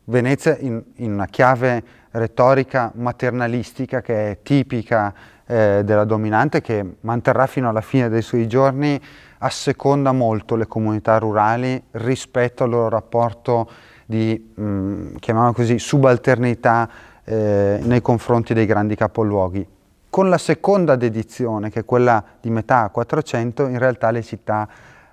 Venezia in, in una chiave retorica maternalistica che è tipica eh, della dominante, che manterrà fino alla fine dei suoi giorni, asseconda molto le comunità rurali rispetto al loro rapporto di, mh, mm, chiamiamolo così, subalternità eh, nei confronti dei grandi capoluoghi. Con la seconda dedizione, che è quella di metà 400, in realtà le città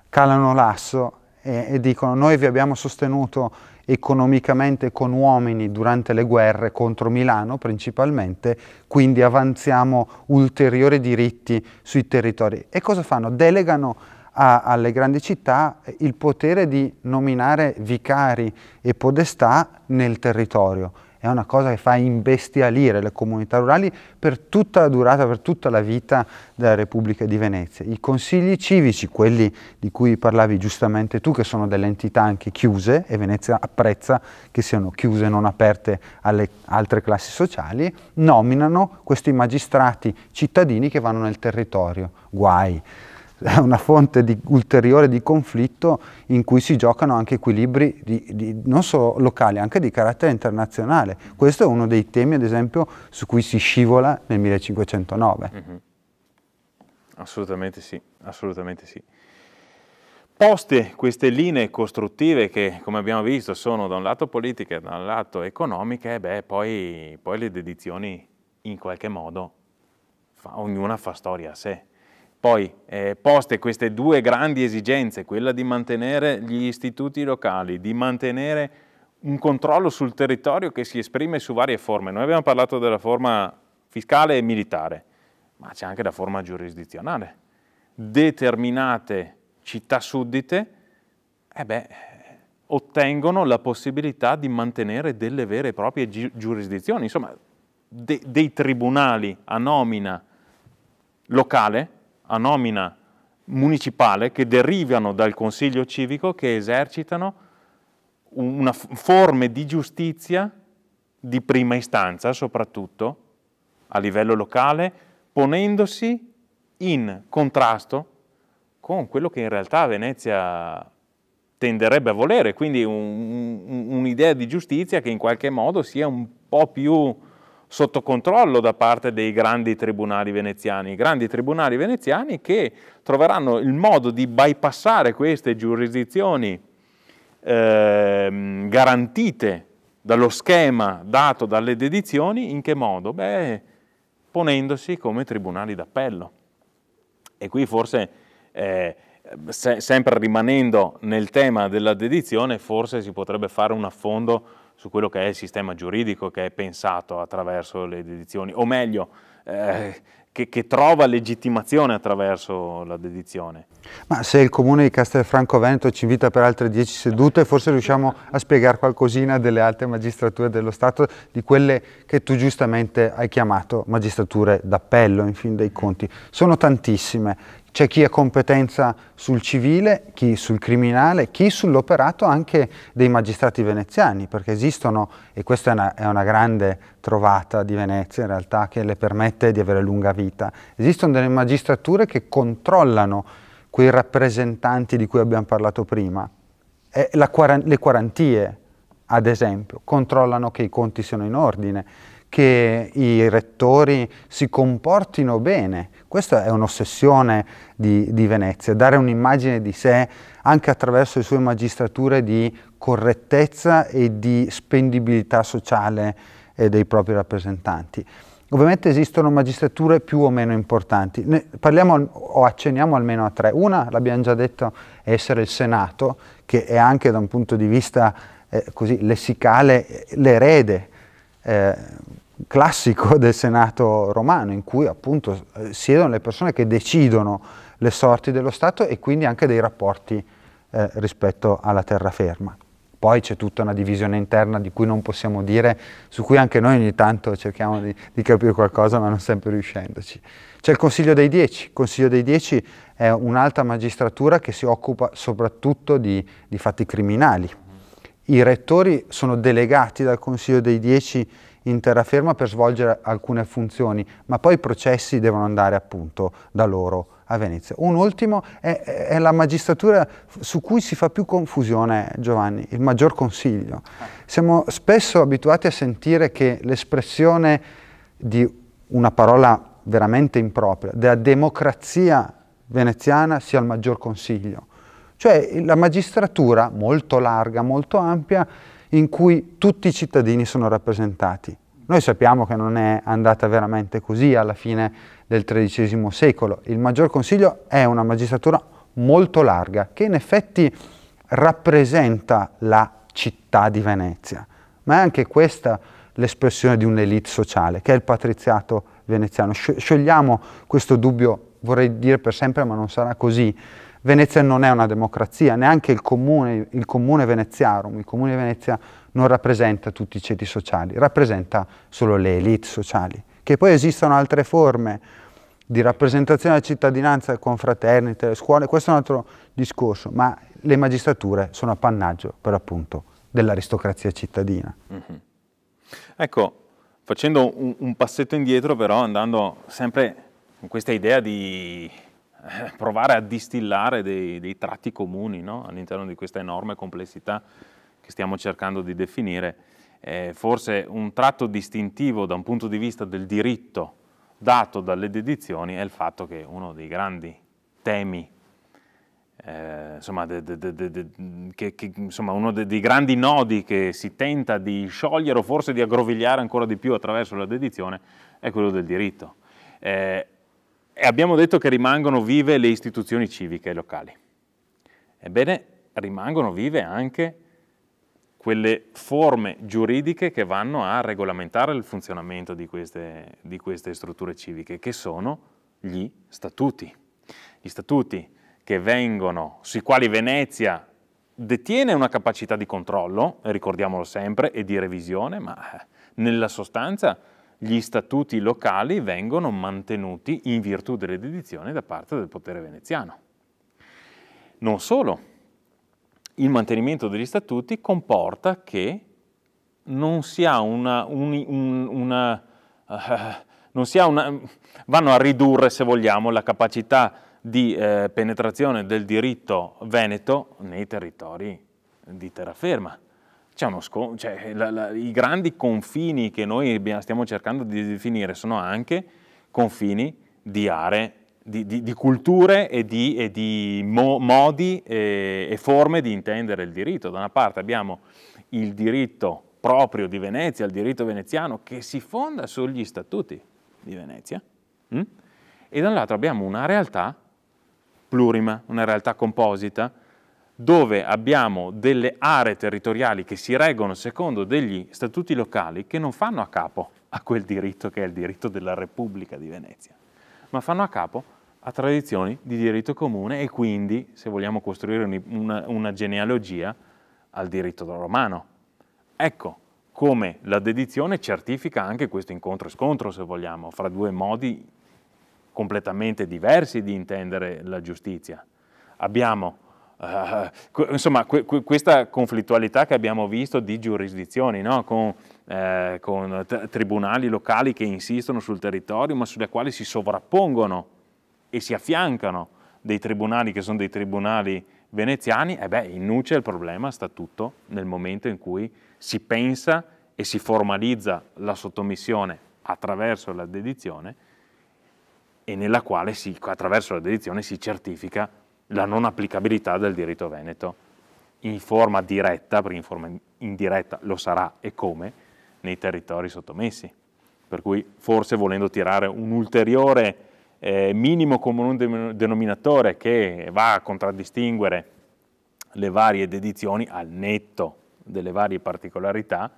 calano l'asso e, e dicono noi vi abbiamo sostenuto economicamente con uomini durante le guerre contro Milano principalmente, quindi avanziamo ulteriori diritti sui territori. E cosa fanno? Delegano a, alle grandi città il potere di nominare vicari e podestà nel territorio è una cosa che fa imbestialire le comunità rurali per tutta la durata, per tutta la vita della Repubblica di Venezia. I consigli civici, quelli di cui parlavi giustamente tu, che sono delle entità anche chiuse e Venezia apprezza che siano chiuse, non aperte alle altre classi sociali, nominano questi magistrati cittadini che vanno nel territorio. Guai è una fonte di, ulteriore di conflitto in cui si giocano anche equilibri di, di, non solo locali, anche di carattere internazionale. Questo è uno dei temi, ad esempio, su cui si scivola nel 1509. Mm -hmm. Assolutamente sì, assolutamente sì. Poste queste linee costruttive che, come abbiamo visto, sono da un lato politiche e da un lato economiche, beh, poi, poi le dedizioni in qualche modo, fa, ognuna fa storia a sé. Poi, eh, poste queste due grandi esigenze, quella di mantenere gli istituti locali, di mantenere un controllo sul territorio che si esprime su varie forme. Noi abbiamo parlato della forma fiscale e militare, ma c'è anche la forma giurisdizionale. Determinate città suddite eh beh, ottengono la possibilità di mantenere delle vere e proprie gi giurisdizioni, insomma de dei tribunali a nomina locale a nomina municipale che derivano dal Consiglio civico che esercitano una forma di giustizia di prima istanza, soprattutto a livello locale, ponendosi in contrasto con quello che in realtà Venezia tenderebbe a volere, quindi un'idea un, un di giustizia che in qualche modo sia un po' più sotto controllo da parte dei grandi tribunali veneziani, i grandi tribunali veneziani che troveranno il modo di bypassare queste giurisdizioni eh, garantite dallo schema dato dalle dedizioni, in che modo? Beh, ponendosi come tribunali d'appello. E qui forse, eh, se, sempre rimanendo nel tema della dedizione, forse si potrebbe fare un affondo su quello che è il sistema giuridico che è pensato attraverso le dedizioni, o meglio, eh, che, che, trova legittimazione attraverso la dedizione. Ma se il comune di Castelfranco Veneto ci invita per altre dieci sedute, forse riusciamo a spiegare qualcosina delle altre magistrature dello Stato, di quelle che tu giustamente hai chiamato magistrature d'appello, in fin dei conti. Sono tantissime. C'è chi ha competenza sul civile, chi sul criminale, chi sull'operato anche dei magistrati veneziani, perché esistono, e questa è una, è una grande trovata di Venezia in realtà, che le permette di avere lunga vita, esistono delle magistrature che controllano quei rappresentanti di cui abbiamo parlato prima, la, le quarantie, ad esempio, controllano che i conti siano in ordine, che i rettori si comportino bene. Questa è un'ossessione di, di, Venezia, dare un'immagine di sé anche attraverso le sue magistrature di correttezza e di spendibilità sociale eh, dei propri rappresentanti. Ovviamente esistono magistrature più o meno importanti, ne parliamo o acceniamo almeno a tre. Una, l'abbiamo già detto, è essere il Senato, che è anche da un punto di vista eh, così lessicale eh, l'erede eh, classico del Senato romano, in cui appunto siedono le persone che decidono le sorti dello Stato e quindi anche dei rapporti eh, rispetto alla terraferma. Poi c'è tutta una divisione interna di cui non possiamo dire, su cui anche noi ogni tanto cerchiamo di, di capire qualcosa ma non sempre riuscendoci. C'è il Consiglio dei Dieci, il Consiglio dei Dieci è un'alta magistratura che si occupa soprattutto di, di fatti criminali. I rettori sono delegati dal Consiglio dei Dieci in terraferma per svolgere alcune funzioni, ma poi i processi devono andare appunto da loro a Venezia. Un ultimo è, è la magistratura su cui si fa più confusione, Giovanni, il maggior consiglio. Siamo spesso abituati a sentire che l'espressione di una parola veramente impropria, della democrazia veneziana sia il maggior consiglio. Cioè la magistratura, molto larga, molto ampia, in cui tutti i cittadini sono rappresentati. Noi sappiamo che non è andata veramente così alla fine del XIII secolo. Il Maggior Consiglio è una magistratura molto larga che in effetti rappresenta la città di Venezia, ma è anche questa l'espressione di un'elite sociale, che è il patriziato veneziano. Sciogliamo questo dubbio, vorrei dire per sempre, ma non sarà così. Venezia non è una democrazia, neanche il comune, il comune veneziarum, il comune di Venezia non rappresenta tutti i ceti sociali, rappresenta solo le elite sociali, che poi esistono altre forme di rappresentazione della cittadinanza con fraternite, scuole, questo è un altro discorso, ma le magistrature sono appannaggio per appunto dell'aristocrazia cittadina. Mm -hmm. Ecco, facendo un, un passetto indietro però, andando sempre con questa idea di eh, provare a distillare dei, dei tratti comuni no? all'interno di questa enorme complessità che stiamo cercando di definire. Eh, forse un tratto distintivo da un punto di vista del diritto dato dalle dedizioni è il fatto che uno dei grandi temi, eh, insomma, de, de, de, che, che, insomma, uno dei grandi nodi che si tenta di sciogliere o forse di aggrovigliare ancora di più attraverso la dedizione è quello del diritto. Eh, e abbiamo detto che rimangono vive le istituzioni civiche locali. Ebbene, rimangono vive anche quelle forme giuridiche che vanno a regolamentare il funzionamento di queste, di queste strutture civiche, che sono gli statuti. Gli statuti vengono, sui quali Venezia detiene una capacità di controllo, ricordiamolo sempre, e di revisione, ma eh, nella sostanza gli statuti locali vengono mantenuti in virtù delle dedizioni da parte del potere veneziano. Non solo, il mantenimento degli statuti comporta che non si ha una, un, un, una, uh, non si ha una vanno a ridurre, se vogliamo, la capacità di eh, penetrazione del diritto veneto nei territori di terraferma c'è uno scontro, cioè, la, la, i grandi confini che noi stiamo cercando di definire sono anche confini di aree, di, di, di culture e di, e di mo, modi e, e forme di intendere il diritto. Da una parte abbiamo il diritto proprio di Venezia, il diritto veneziano, che si fonda sugli statuti di Venezia, mh? Hm? e dall'altro abbiamo una realtà plurima, una realtà composita, dove abbiamo delle aree territoriali che si reggono secondo degli statuti locali che non fanno a capo a quel diritto che è il diritto della Repubblica di Venezia, ma fanno a capo a tradizioni di diritto comune e quindi, se vogliamo costruire una, una genealogia, al diritto romano. Ecco come la dedizione certifica anche questo incontro e scontro, se vogliamo, fra due modi completamente diversi di intendere la giustizia. Abbiamo Uh, insomma, que questa conflittualità che abbiamo visto di giurisdizioni, no? con, eh, con tribunali locali che insistono sul territorio, ma sulle quali si sovrappongono e si affiancano dei tribunali che sono dei tribunali veneziani, e eh beh, in nuce il problema sta tutto nel momento in cui si pensa e si formalizza la sottomissione attraverso la dedizione e nella quale si, attraverso la dedizione si certifica la non applicabilità del diritto veneto in forma diretta, perché in forma indiretta lo sarà e come, nei territori sottomessi. Per cui forse volendo tirare un ulteriore eh, minimo comune denominatore che va a contraddistinguere le varie dedizioni al netto delle varie particolarità,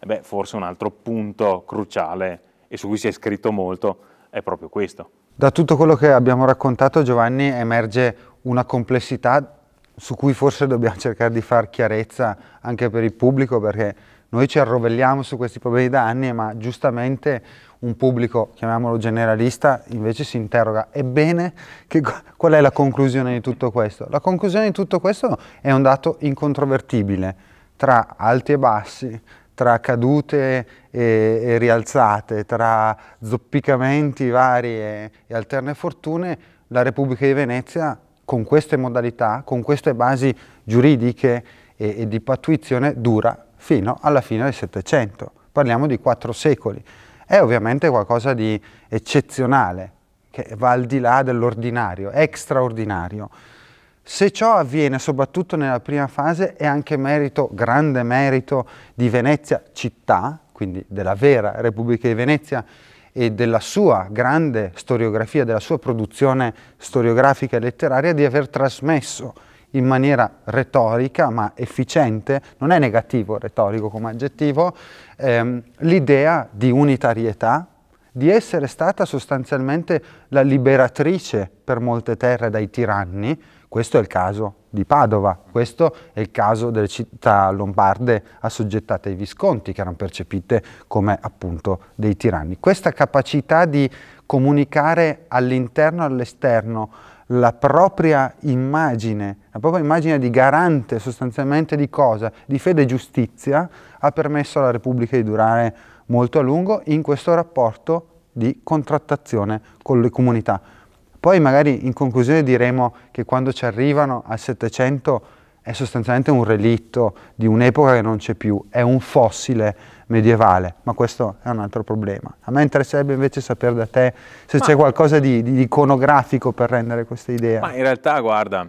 eh beh, forse un altro punto cruciale e su cui si è scritto molto è proprio questo. Da tutto quello che abbiamo raccontato Giovanni emerge una complessità su cui forse dobbiamo cercare di far chiarezza anche per il pubblico perché noi ci arrovelliamo su questi problemi da anni ma giustamente un pubblico, chiamiamolo generalista, invece si interroga ebbene che, qual è la conclusione di tutto questo? La conclusione di tutto questo è un dato incontrovertibile tra alti e bassi, tra cadute e, e rialzate, tra zoppicamenti vari e, e alterne fortune, la Repubblica di Venezia con queste modalità, con queste basi giuridiche e, e di patuizione dura fino alla fine del Settecento. Parliamo di quattro secoli. È ovviamente qualcosa di eccezionale, che va al di là dell'ordinario, extraordinario. Se ciò avviene soprattutto nella prima fase è anche merito, grande merito di Venezia città, quindi della vera Repubblica di Venezia, e della sua grande storiografia, della sua produzione storiografica e letteraria, di aver trasmesso in maniera retorica ma efficiente, non è negativo retorico come aggettivo, ehm, l'idea di unitarietà, di essere stata sostanzialmente la liberatrice per molte terre dai tiranni, questo è il caso di Padova, questo è il caso delle città lombarde assoggettate ai visconti che erano percepite come appunto dei tiranni. Questa capacità di comunicare all'interno e all'esterno la propria immagine, la propria immagine di garante sostanzialmente di cosa? Di fede e giustizia ha permesso alla Repubblica di durare molto a lungo in questo rapporto di contrattazione con le comunità poi magari in conclusione diremo che quando ci arrivano al Settecento è sostanzialmente un relitto di un'epoca che non c'è più, è un fossile medievale, ma questo è un altro problema. A me interesserebbe invece sapere da te se c'è qualcosa di, di iconografico per rendere questa idea. Ma in realtà, guarda,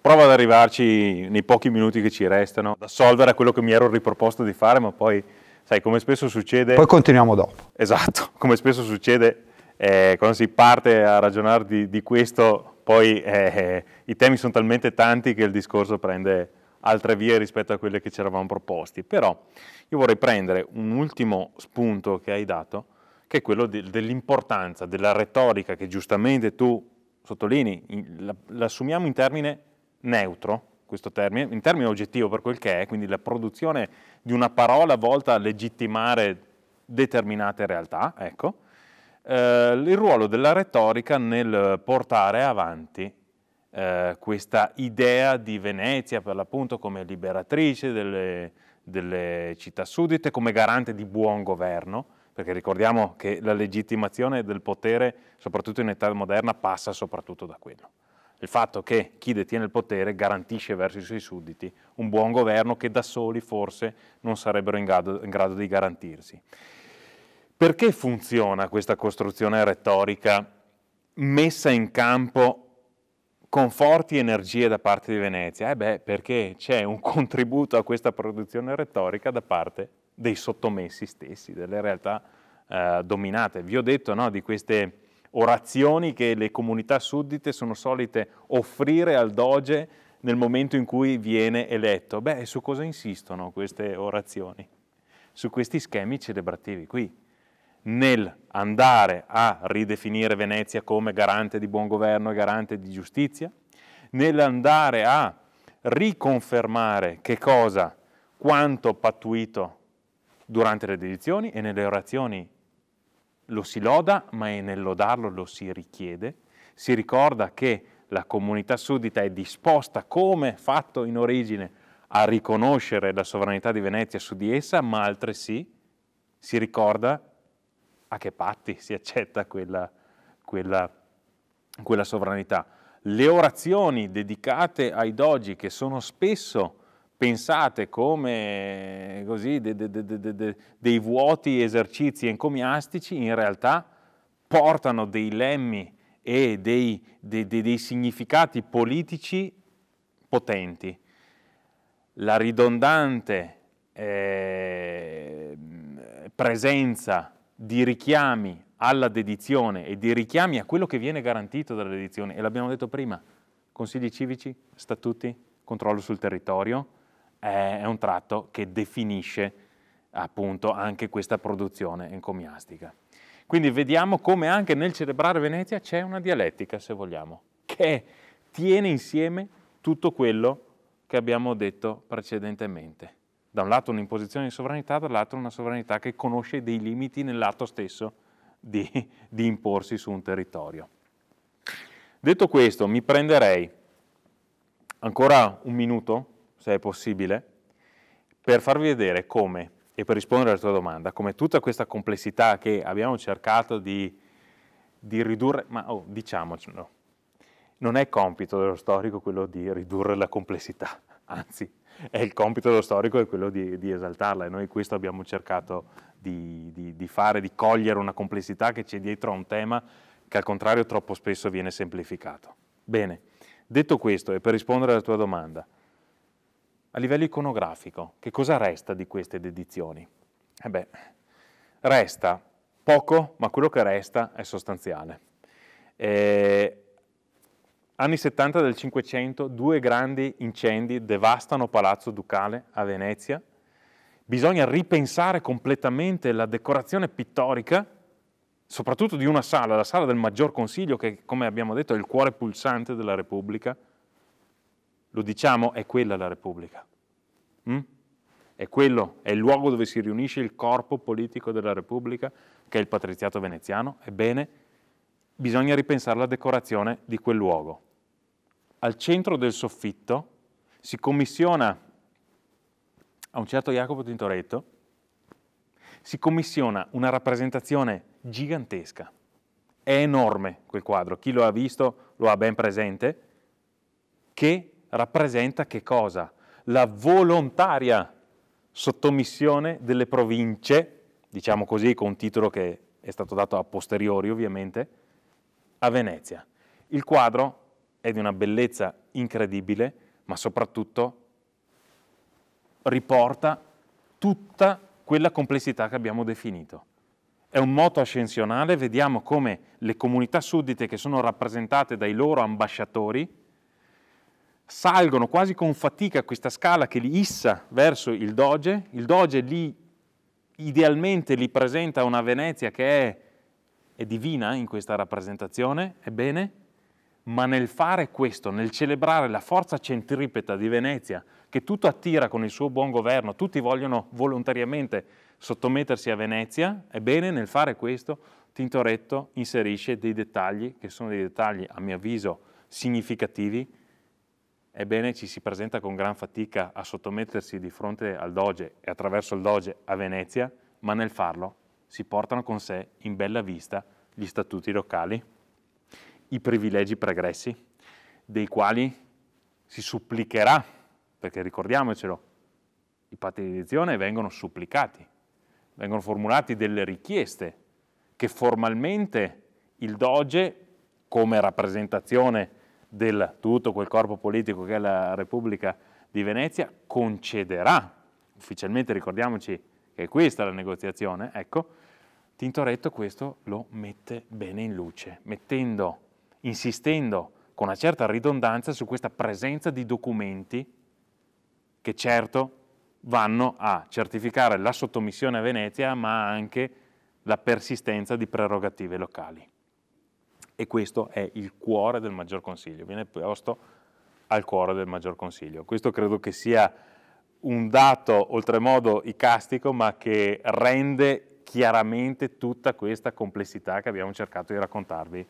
provo ad arrivarci nei pochi minuti che ci restano, da solvere quello che mi ero riproposto di fare, ma poi, sai, come spesso succede... Poi continuiamo dopo. Esatto, come spesso succede eh, quando si parte a ragionare di, di questo, poi eh, i temi sono talmente tanti che il discorso prende altre vie rispetto a quelle che ci eravamo proposti. Però io vorrei prendere un ultimo spunto che hai dato, che è quello de, dell'importanza della retorica che giustamente tu sottolinei, l'assumiamo in termine neutro, questo termine, in termine oggettivo per quel che è, quindi la produzione di una parola volta a legittimare determinate realtà, ecco, eh, il ruolo della retorica nel portare avanti eh, questa idea di Venezia per l'appunto come liberatrice delle, delle, città suddite, come garante di buon governo, perché ricordiamo che la legittimazione del potere, soprattutto in età moderna, passa soprattutto da quello. Il fatto che chi detiene il potere garantisce verso i suoi sudditi un buon governo che da soli forse non sarebbero in grado, in grado di garantirsi. Perché funziona questa costruzione retorica messa in campo con forti energie da parte di Venezia? Eh beh, perché c'è un contributo a questa produzione retorica da parte dei sottomessi stessi, delle realtà eh, dominate. Vi ho detto no, di queste orazioni che le comunità suddite sono solite offrire al doge nel momento in cui viene eletto. Beh, su cosa insistono queste orazioni? Su questi schemi celebrativi qui nel andare a ridefinire Venezia come garante di buon governo e garante di giustizia, nell'andare a riconfermare che cosa, quanto pattuito durante le dedizioni e nelle orazioni lo si loda, ma nel lodarlo lo si richiede, si ricorda che la comunità suddita è disposta, come fatto in origine, a riconoscere la sovranità di Venezia su di essa, ma altresì si ricorda a che patti si accetta quella, quella, quella sovranità. Le orazioni dedicate ai dogi che sono spesso pensate come così, de, de, de, dei vuoti esercizi encomiastici, in realtà portano dei lemmi e dei, dei, dei, dei significati politici potenti. La ridondante eh, presenza di richiami alla dedizione e di richiami a quello che viene garantito dalla dedizione, e l'abbiamo detto prima, consigli civici, statuti, controllo sul territorio, è un tratto che definisce appunto anche questa produzione encomiastica. Quindi vediamo come anche nel celebrare Venezia c'è una dialettica, se vogliamo, che tiene insieme tutto quello che abbiamo detto precedentemente da un lato un'imposizione di sovranità, dall'altro una sovranità che conosce dei limiti nell'atto stesso di, di imporsi su un territorio. Detto questo, mi prenderei ancora un minuto, se è possibile, per farvi vedere come, e per rispondere alla tua domanda, come tutta questa complessità che abbiamo cercato di, di ridurre, ma oh, diciamocelo, non è compito dello storico quello di ridurre la complessità, anzi e il compito dello storico è quello di, di esaltarla e noi questo abbiamo cercato di, di, di, fare, di cogliere una complessità che c'è dietro a un tema che al contrario troppo spesso viene semplificato. Bene, detto questo e per rispondere alla tua domanda, a livello iconografico, che cosa resta di queste dedizioni? Eh beh, resta poco, ma quello che resta è sostanziale. Eh, Anni 70 del Cinquecento, due grandi incendi devastano Palazzo Ducale a Venezia. Bisogna ripensare completamente la decorazione pittorica, soprattutto di una sala, la sala del Maggior Consiglio, che come abbiamo detto è il cuore pulsante della Repubblica. Lo diciamo, è quella la Repubblica. Mm? È quello, è il luogo dove si riunisce il corpo politico della Repubblica, che è il patriziato veneziano. Ebbene, bisogna ripensare la decorazione di quel luogo. Al centro del soffitto si commissiona a un certo Jacopo Tintoretto, si commissiona una rappresentazione gigantesca. È enorme quel quadro, chi lo ha visto lo ha ben presente, che rappresenta che cosa? La volontaria sottomissione delle province, diciamo così con un titolo che è stato dato a posteriori ovviamente, a Venezia. Il quadro è di una bellezza incredibile, ma soprattutto riporta tutta quella complessità che abbiamo definito. È un moto ascensionale, vediamo come le comunità suddite che sono rappresentate dai loro ambasciatori salgono quasi con fatica questa scala che li issa verso il Doge, il Doge li, idealmente li presenta a una Venezia che è è divina in questa rappresentazione, ebbene, ma nel fare questo, nel celebrare la forza centripeta di Venezia, che tutto attira con il suo buon governo, tutti vogliono volontariamente sottomettersi a Venezia, ebbene nel fare questo Tintoretto inserisce dei dettagli, che sono dei dettagli a mio avviso significativi, ebbene ci si presenta con gran fatica a sottomettersi di fronte al Doge e attraverso il Doge a Venezia, ma nel farlo si portano con sé in bella vista gli statuti locali, i privilegi pregressi, dei quali si supplicherà, perché ricordiamocelo, i patti di edizione vengono supplicati, vengono formulati delle richieste che formalmente il Doge, come rappresentazione del tutto quel corpo politico che è la Repubblica di Venezia, concederà. Ufficialmente ricordiamoci che è questa la negoziazione, ecco, Tintoretto questo lo mette bene in luce, mettendo, insistendo con una certa ridondanza su questa presenza di documenti che certo vanno a certificare la sottomissione a Venezia, ma anche la persistenza di prerogative locali. E questo è il cuore del Maggior Consiglio, viene posto al cuore del Maggior Consiglio. Questo credo che sia un dato oltremodo icastico, ma che rende chiaramente tutta questa complessità che abbiamo cercato di raccontarvi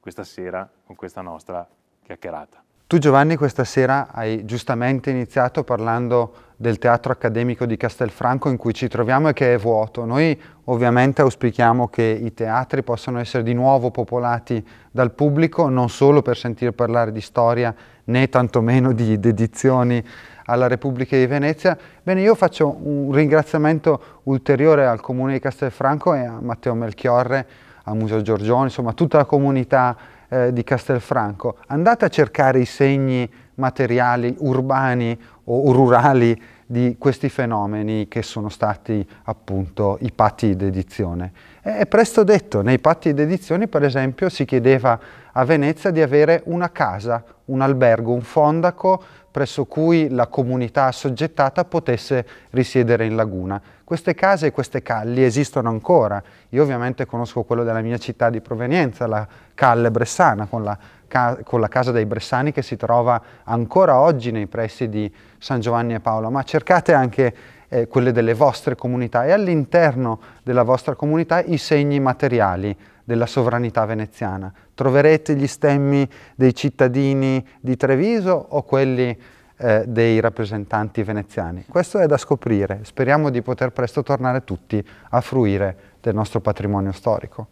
questa sera con questa nostra chiacchierata. Tu Giovanni questa sera hai giustamente iniziato parlando del teatro accademico di Castelfranco in cui ci troviamo e che è vuoto. Noi ovviamente auspichiamo che i teatri possano essere di nuovo popolati dal pubblico, non solo per sentire parlare di storia né tantomeno di dedizioni alla Repubblica di Venezia. Bene, io faccio un ringraziamento ulteriore al Comune di Castelfranco e a Matteo Melchiorre, a Museo Giorgione, insomma a tutta la comunità eh, di Castelfranco. Andate a cercare i segni materiali urbani o rurali di questi fenomeni che sono stati appunto i patti d'edizione. È presto detto, nei patti d'edizione per esempio si chiedeva a Venezia di avere una casa, un albergo, un fondaco presso cui la comunità assoggettata potesse risiedere in laguna. Queste case e queste calli esistono ancora. Io ovviamente conosco quello della mia città di provenienza, la Calle Bressana, con la, ca con la casa dei Bressani che si trova ancora oggi nei pressi di San Giovanni e Paolo, ma cercate anche eh, quelle delle vostre comunità e all'interno della vostra comunità i segni materiali della sovranità veneziana. Troverete gli stemmi dei cittadini di Treviso o quelli eh, dei rappresentanti veneziani. Questo è da scoprire, speriamo di poter presto tornare tutti a fruire del nostro patrimonio storico.